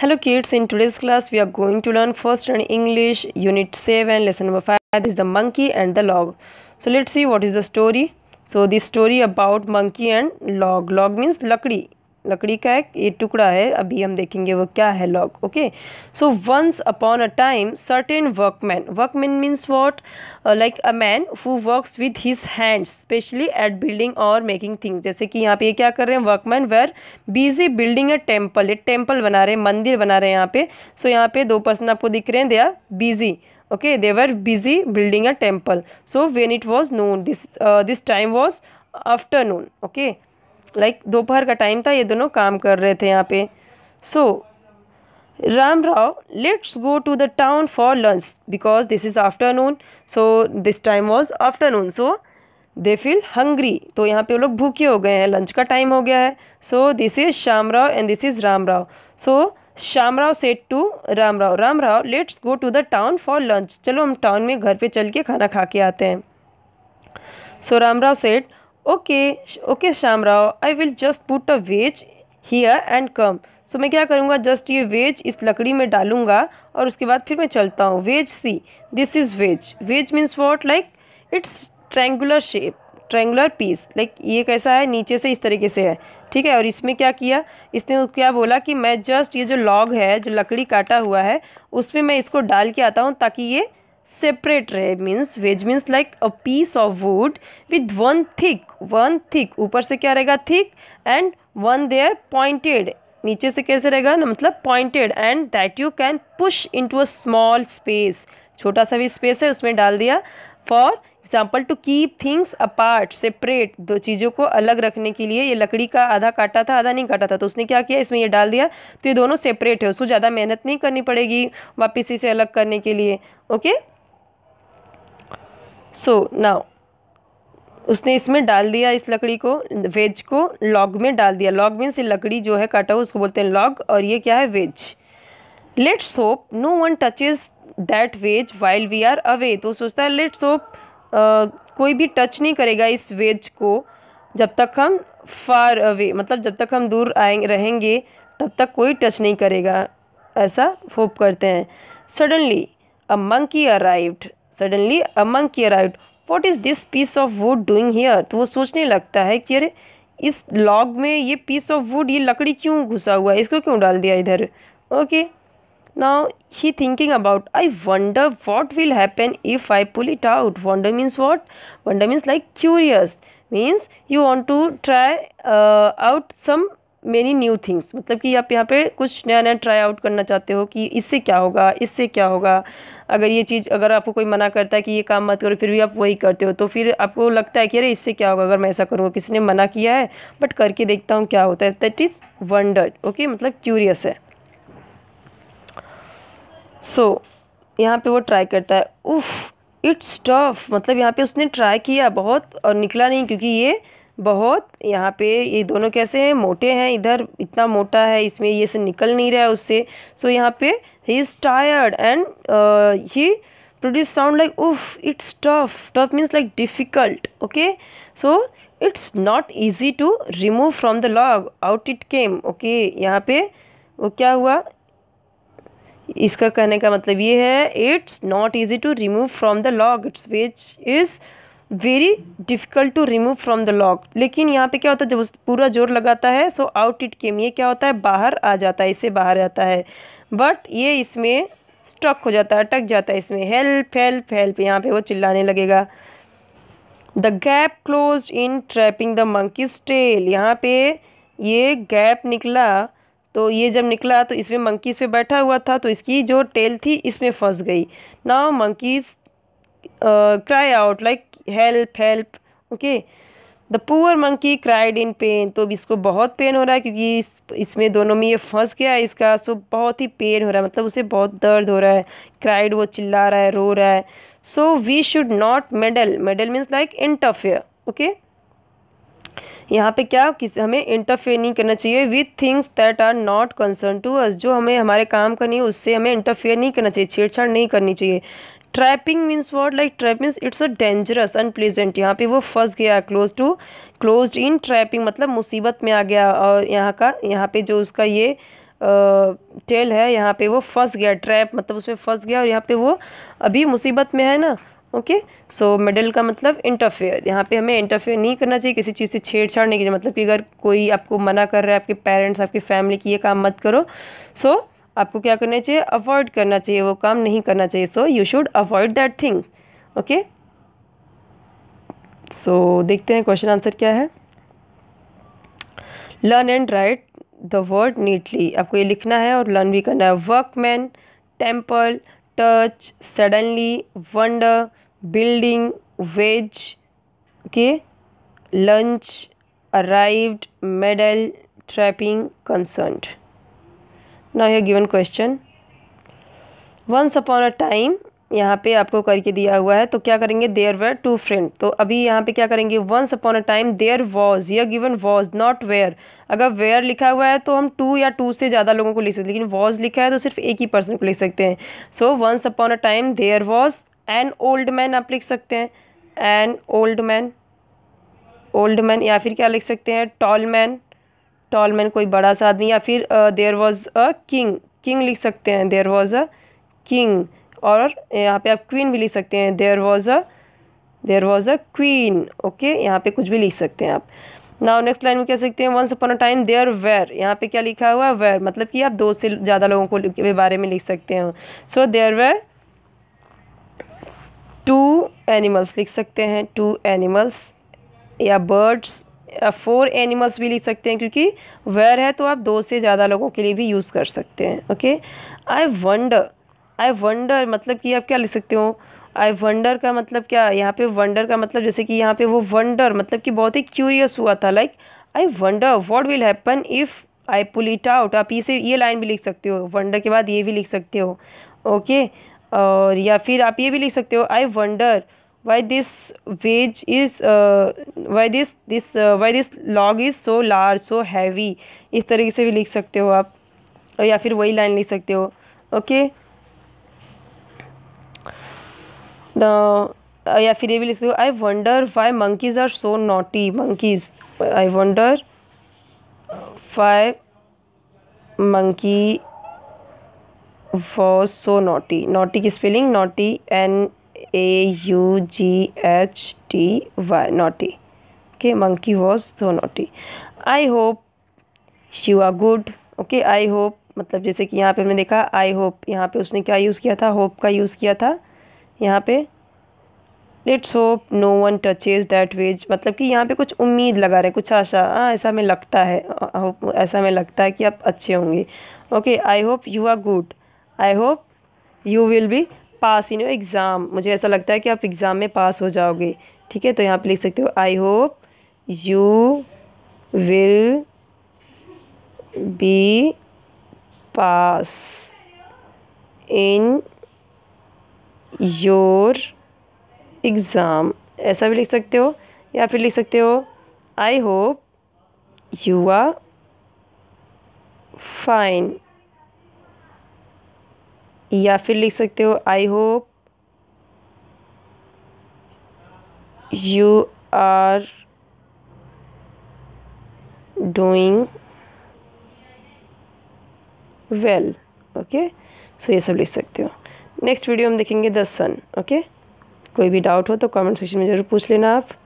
Hello kids, in today's class we are going to learn first an English unit 7 lesson number 5 is the monkey and the log. So let's see what is the story. So the story about monkey and log. Log means lakdi लकड़ी का एक ये टुकड़ा है अभी हम देखेंगे वो क्या है log okay so once upon a time certain workman workman means what like a man who works with his hands specially at building और मेकिंग थिंग्स जैसे कि यहाँ पे ये क्या कर रहे हैं workman were busy building a temple एक टेम्पल बना रहे हैं मंदिर बना रहे हैं यहाँ पे सो so, यहाँ पे दो पर्सन आपको दिख रहे हैं they are busy okay they were busy building a temple so when it was noon this this time was afternoon okay like दोपहर का टाइम था ये दोनों काम कर रहे थे यहाँ पे so Ram Rao let's go to the town for lunch because this is afternoon so this time was afternoon so they feel hungry तो यहाँ पे वो लोग भूखे हो गए हैं लंच का टाइम हो गया है so this is Shyam Rao and this is Ram Rao so Shyam Rao said to Ram Rao Ram Rao let's go to the town for lunch चलो हम टाउन में घर पे चल के खाना खा के आते हैं so so, Ram Rao said okay okay Shyam Rao I will just put a wedge here and come so मैं क्या करूँगा जस्ट ये वेज इस लकड़ी में डालूंगा और उसके बाद फिर मैं चलता हूँ wedge see this is wedge wedge means what like it's triangular shape triangular piece like ये कैसा है नीचे से इस तरीके से है ठीक है और इसमें क्या किया इसने क्या बोला कि मैं जस्ट ये जो लॉग है जो लकड़ी काटा हुआ है उसमें मैं इसको डाल के आता हूँ ताकि ये सेपरेट रहे means wedge means like a piece of wood with one thick one thick ऊपर से क्या रहेगा thick and one there pointed नीचे से कैसे रहेगा ना मतलब pointed and that you can push into a small space छोटा सा भी स्पेस है उसमें डाल दिया for example to keep things apart separate दो चीज़ों को अलग रखने के लिए ये लकड़ी का आधा काटा था आधा नहीं काटा था तो उसने क्या किया इसमें ये डाल दिया तो ये दोनों सेपरेट है उसको ज़्यादा मेहनत नहीं करनी पड़ेगी वापस इसे अलग करने के लिए okay okay? So so, now उसने इसमें डाल दिया इस लकड़ी को वेज को लॉग में डाल दिया लॉग मीन्स से लकड़ी जो है काटा हुआ उसको बोलते हैं लॉग और ये क्या है wedge let's hope no one touches that wedge while we are away तो सोचता है लेट्स होप कोई भी टच नहीं करेगा इस वेज को जब तक हम फार अवे मतलब जब तक हम दूर आएंगे रहेंगे तब तक कोई टच नहीं करेगा ऐसा होप करते हैं suddenly a monkey arrived suddenly a monkey arrive what is this piece of wood doing here तो वो सोचने लगता है कि अरे इस लॉग में ये पीस ऑफ वुड ये लकड़ी क्यों घुसा हुआ है इसको क्यों डाल दिया इधर okay now he thinking about I wonder what will happen if I pull it out wonder means what wonder means like curious means you want to try out some many new things मतलब कि आप यहाँ पे कुछ नया नया try out करना चाहते हो कि इससे क्या होगा इससे क्या होगा अगर ये चीज़ अगर आपको कोई मना करता है कि ये काम मत करो फिर भी आप वही करते हो तो फिर आपको लगता है कि अरे इससे क्या होगा अगर मैं ऐसा करूँगा किसी ने मना किया है बट करके देखता हूँ क्या होता है दैट इज़ वंडर ओके मतलब क्यूरियस है सो so, यहाँ पे वो ट्राई करता है उफ़ इट्स टफ मतलब यहाँ पे उसने ट्राई किया बहुत और निकला नहीं क्योंकि ये बहुत यहाँ पे ये दोनों कैसे हैं मोटे हैं इधर इतना मोटा है इसमें ये से निकल नहीं रहा है उससे सो so, यहाँ पे he is tired and he produce sound like उफ it's tough tough means like difficult okay so it's not easy to remove from the log out it came okay यहाँ पे वो क्या हुआ इसका कहने का मतलब ये है it's not easy to remove from the log it's which is very difficult to remove from the lock लेकिन यहाँ पे क्या होता है जब उस पूरा जोर लगाता है सो आउट इट केम ये क्या होता है बाहर आ जाता है इसे बाहर आता है बट ये इसमें स्टक हो जाता है अटक जाता है इसमें हेल्प हेल्प हेल्प यहाँ पे वो चिल्लाने लगेगा the gap close in trapping the monkey tail यहाँ पे ये गैप निकला तो ये जब निकला तो इसमें मंकीज़ पे बैठा हुआ था तो इसकी जो टेल थी इसमें फंस गई now monkeys cry out like help help okay the poor monkey cried in pain तो इसको बहुत पेन हो रहा है क्योंकि इस इसमें दोनों में ये फंस गया है इसका सो बहुत ही पेन हो रहा है मतलब उसे बहुत दर्द हो रहा है क्राइड वो चिल्ला रहा है रो रहा है so we should not meddle meddle means like interfere okay यहाँ पे क्या किस हमें इंटरफेयर नहीं करना चाहिए with things that are not concern to us जो हमें हमारे काम करनी है उससे हमें इंटरफेयर नहीं करना चाहिए छेड़छाड़ नहीं करनी चाहिए trapping means what like trap means it's a dangerous unpleasant यहाँ पे वो फंस गया close to close in trapping मतलब मुसीबत में आ गया और यहाँ का यहाँ पे जो उसका ये टेल है यहाँ पे वो फंस गया ट्रैप मतलब उसमें फंस गया और यहाँ पे वो अभी मुसीबत में है ना ओके सो मेडल का मतलब इंटरफेयर यहाँ पे हमें इंटरफेयर नहीं करना चाहिए किसी चीज़ से छेड़छाड़ नहीं की मतलब कि अगर कोई आपको मना कर रहा है आपके पेरेंट्स आपकी फैमिली की ये काम मत करो सो so, आपको क्या करना चाहिए अवॉइड करना चाहिए वो काम नहीं करना चाहिए so you should avoid that thing okay so देखते हैं क्वेश्चन आंसर क्या है learn and write the word neatly आपको ये लिखना है और लर्न भी करना है workman temple touch suddenly wonder building wage okay lunch arrived medal trapping concern ना you given question once upon a time यहाँ पे आपको करके दिया हुआ है तो क्या करेंगे देयर वेयर टू फ्रेंड तो अभी यहाँ पे क्या करेंगे once upon a time there was या गिवन वॉज नॉट वेयर अगर वेयर लिखा हुआ है तो हम टू या टू से ज़्यादा लोगों को लिख सकते हैं लेकिन वॉज लिखा है तो सिर्फ एक ही पर्सन को लिख सकते हैं so once upon a time there was an old man आप लिख सकते हैं an old man old man या फिर क्या लिख सकते हैं टॉल मैन टॉलमैन कोई बड़ा सा आदमी या फिर there was a king king लिख सकते हैं देर वॉज अ किंग और यहाँ पे आप क्वीन भी लिख सकते हैं there was a there was a queen okay यहाँ पे कुछ भी लिख सकते हैं आप नाउ नेक्स्ट लाइन में कह सकते हैं once upon a time there were यहाँ पे क्या लिखा हुआ है वेयर मतलब कि आप दो से ज़्यादा लोगों को के बारे में लिख सकते हैं so there were two animals लिख सकते हैं टू एनिमल्स या बर्ड्स फोर एनिमल्स भी लिख सकते हैं क्योंकि वेयर है तो आप दो से ज़्यादा लोगों के लिए भी यूज़ कर सकते हैं okay I wonder I wonder मतलब कि आप क्या लिख सकते हो आई वंडर का मतलब क्या यहाँ पे वंडर का मतलब जैसे कि यहाँ पे वो वंडर मतलब कि बहुत ही क्यूरियस हुआ था like I wonder what will happen if I pull it out आप इसे ये लाइन भी लिख सकते हो वंडर के बाद ये भी लिख सकते हो ओके और या फिर आप ये भी लिख सकते हो I wonder why this wage is uh, why this this uh, why this log is so large so heavy इस तरीके से भी लिख सकते हो आप या फिर वही लाइन लिख सकते हो ओके okay? Uh, या फिर ये भी लिख सकते हो I wonder why monkeys are so naughty monkeys I wonder why monkey was so naughty naughty की spelling naughty N A U G H T Y naughty okay monkey was so naughty I hope you are good okay I hope मतलब जैसे कि यहाँ पे हमने देखा I hope यहाँ पे उसने क्या यूज़ किया था होप का यूज़ किया था यहाँ पे let's hope no one touches that wage मतलब कि यहाँ पे कुछ उम्मीद लगा रहे कुछ आशा हाँ ऐसा हमें लगता है होप ऐसा हमें लगता है कि आप अच्छे होंगे okay I hope you are good I hope you will be pass in exam मुझे ऐसा लगता है कि आप एग्ज़ाम में पास हो जाओगे ठीक है तो यहाँ पे लिख सकते हो I hope you will be pass in your exam ऐसा भी लिख सकते हो या फिर लिख सकते हो I hope you are fine या फिर लिख सकते हो I hope you are doing well okay so ये सब लिख सकते हो नेक्स्ट वीडियो हम देखेंगे द सन ओके कोई भी डाउट हो तो कमेंट सेक्शन में ज़रूर पूछ लेना आप